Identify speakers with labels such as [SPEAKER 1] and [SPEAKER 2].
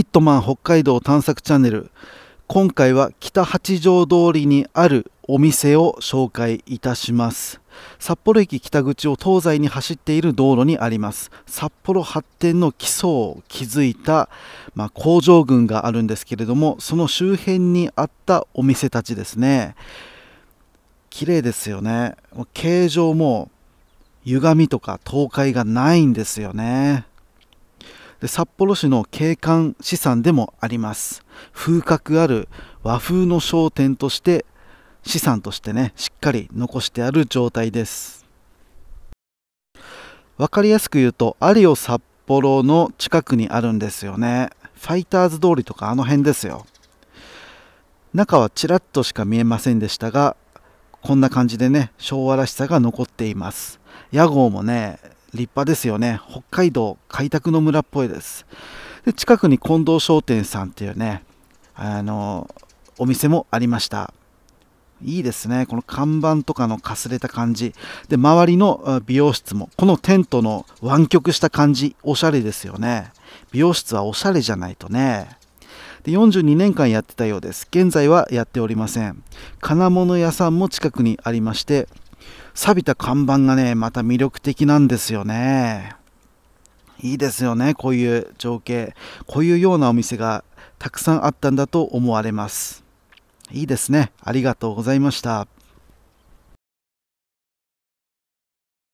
[SPEAKER 1] ヒットマン北海道探索チャンネル今回は北八条通りにあるお店を紹介いたします札幌駅北口を東西に走っている道路にあります札幌発展の基礎を築いた、まあ、工場群があるんですけれどもその周辺にあったお店たちですね綺麗ですよね形状も歪みとか倒壊がないんですよねで札幌市の景観資産でもあります風格ある和風の商店として資産としてねしっかり残してある状態です分かりやすく言うとアリオ札幌の近くにあるんですよねファイターズ通りとかあの辺ですよ中はちらっとしか見えませんでしたがこんな感じでね昭和らしさが残っています屋号もね立派ですよね北海道開拓の村っぽいですで近くに近藤商店さんっていうねあのお店もありましたいいですねこの看板とかのかすれた感じで周りの美容室もこのテントの湾曲した感じおしゃれですよね美容室はおしゃれじゃないとねで42年間やってたようです現在はやっておりません金物屋さんも近くにありまして錆びた看板がね、また魅力的なんですよね。いいですよね、こういう情景。こういうようなお店がたくさんあったんだと思われます。いいですね。ありがとうございました。